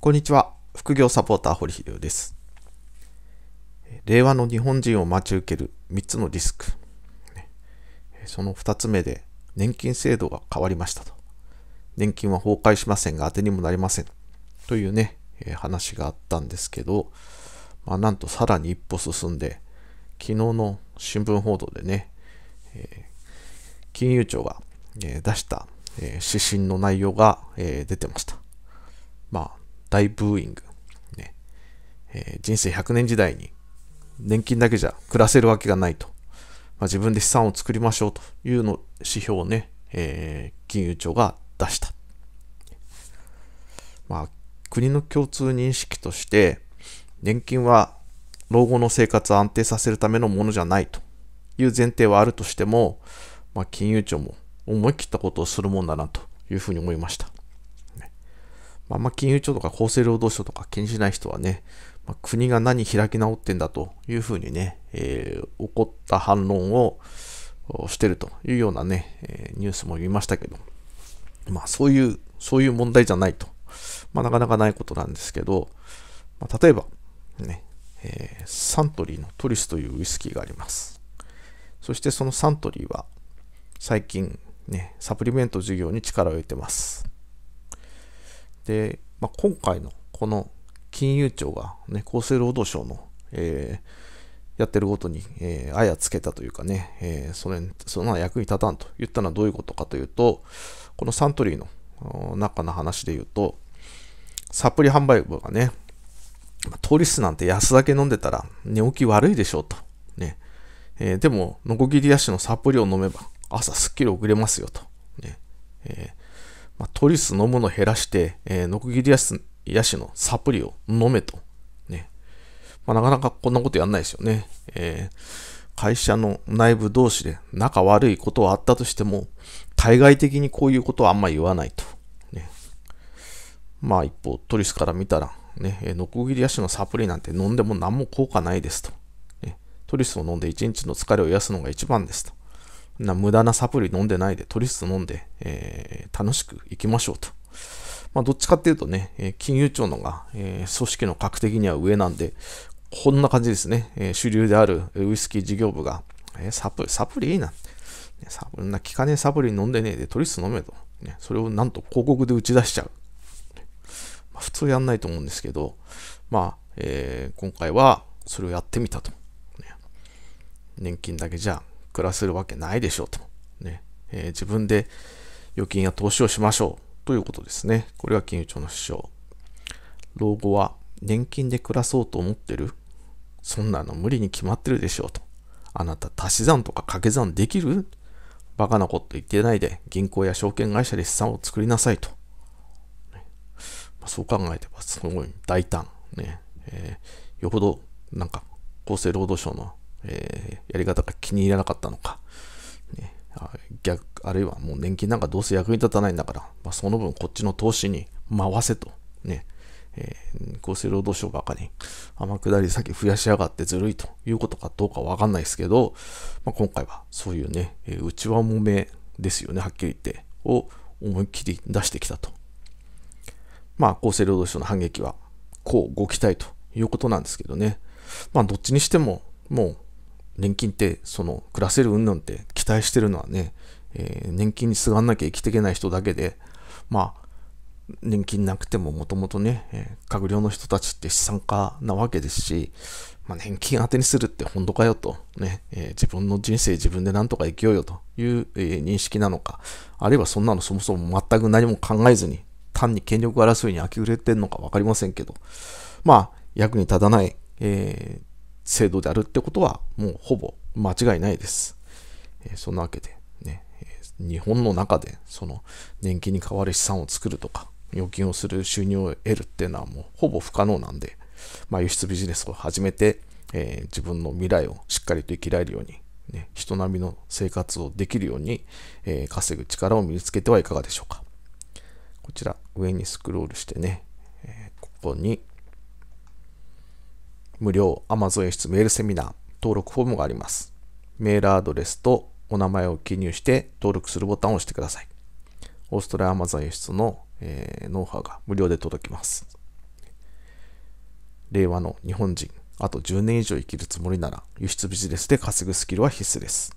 こんにちは。副業サポーター堀秀夫です。令和の日本人を待ち受ける3つのリスク。その2つ目で、年金制度が変わりましたと。年金は崩壊しませんが、当てにもなりません。というね、話があったんですけど、まあ、なんとさらに一歩進んで、昨日の新聞報道でね、金融庁が出した指針の内容が出てました。大ブーイング。ねえー、人生100年時代に年金だけじゃ暮らせるわけがないと。まあ、自分で資産を作りましょうというの指標をね、えー、金融庁が出した。まあ、国の共通認識として、年金は老後の生活を安定させるためのものじゃないという前提はあるとしても、まあ、金融庁も思い切ったことをするもんだなというふうに思いました。まあんま金融庁とか厚生労働省とか気にしない人はね、まあ、国が何開き直ってんだというふうにね、えー、起こった反論をしてるというようなね、えニュースも見ましたけど、まあそういう、そういう問題じゃないと。まあなかなかないことなんですけど、まあ、例えば、ね、えー、サントリーのトリスというウイスキーがあります。そしてそのサントリーは最近ね、サプリメント事業に力を入れてます。で、まあ、今回のこの金融庁が、ね、厚生労働省の、えー、やってることに、えー、あやつけたというかね、えー、それそんな役に立たんと言ったのはどういうことかというと、このサントリーの中の話で言うと、サプリ販売部がね、通りすなんて安だけ飲んでたら寝起き悪いでしょうと。ねえー、でも、ノコギリヤシのサプリを飲めば朝すっきり遅れますよと。ねえーまあ、トリス飲むの減らして、えー、ノコギリヤシのサプリを飲めと。ね。まあ、なかなかこんなことやんないですよね。えー、会社の内部同士で仲悪いことはあったとしても、対外的にこういうことはあんま言わないと。ね、まあ一方、トリスから見たら、ね、えー、ノコギリヤシのサプリなんて飲んでも何も効果ないですと。ね、トリスを飲んで一日の疲れを癒すのが一番ですと。な無駄なサプリ飲んでないで、トリス飲んで、えー、楽しく行きましょうと。まあ、どっちかっていうとね、え金融庁のが、えー、組織の格的には上なんで、こんな感じですね。えー、主流であるウイスキー事業部が、えー、サプリ、サプリいいな。サプリな、効かねえサプリ飲んでねえで、トリス飲めと、ね。それをなんと広告で打ち出しちゃう。まあ、普通やんないと思うんですけど、まあ、え今回はそれをやってみたと。ね、年金だけじゃ暮らせるわけないでしょうと。ねえー、自分で預金や投資をしましょうということですね。これが金融庁の主張。老後は年金で暮らそうと思ってるそんなの無理に決まってるでしょうと。あなた足し算とか掛け算できるバカなこと言ってないで銀行や証券会社で資産を作りなさいと。ねまあ、そう考えてばすごい大胆。ねえー、よほどなんか厚生労働省のえー、やり方が気に入らなかったのか、ね、あ逆あるいはもう年金なんかどうせ役に立たないんだから、まあ、その分こっちの投資に回せと、ねえー、厚生労働省ばかり天下り先増やしやがってずるいということかどうかわかんないですけど、まあ、今回はそういうね、えー、内輪もめですよね、はっきり言って、を思いっきり出してきたと。まあ、厚生労働省の反撃は、こうご期待ということなんですけどね。まあ、どっちにしても、もう年金って、その、暮らせる云々って期待してるのはね、えー、年金にすがんなきゃ生きていけない人だけで、まあ、年金なくてももともとね、えー、閣僚の人たちって資産家なわけですし、まあ、年金当てにするって本当かよとね、えー、自分の人生自分でなんとか生きようよという、えー、認識なのか、あるいはそんなのそもそも全く何も考えずに、単に権力争いに明け暮れてるのか分かりませんけど、まあ、役に立たない、え制度であるってことは、もうほぼ間違いないです。えー、そんなわけで、ね、え日本の中で、その、年金に代わる資産を作るとか、預金をする収入を得るっていうのはもうほぼ不可能なんで、まあ、輸出ビジネスを始めて、えー、自分の未来をしっかりと生きられるように、ね、人並みの生活をできるように、えー、稼ぐ力を身につけてはいかがでしょうか。こちら上にスクロールしてね、えー、ここに無料 Amazon 演出メールセミナー登録フォームがあります。メールアドレスとお名前を記入して登録するボタンを押してください。オーストラリア Amazon 演出の、えー、ノウハウが無料で届きます。令和の日本人、あと10年以上生きるつもりなら輸出ビジネスで稼ぐスキルは必須です。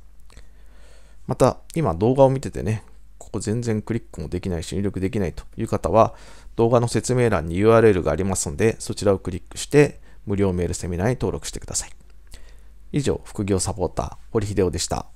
また、今動画を見ててね、ここ全然クリックもできないし入力できないという方は、動画の説明欄に URL がありますので、そちらをクリックして無料メールセミナーに登録してください。以上、副業サポーター、堀秀夫でした。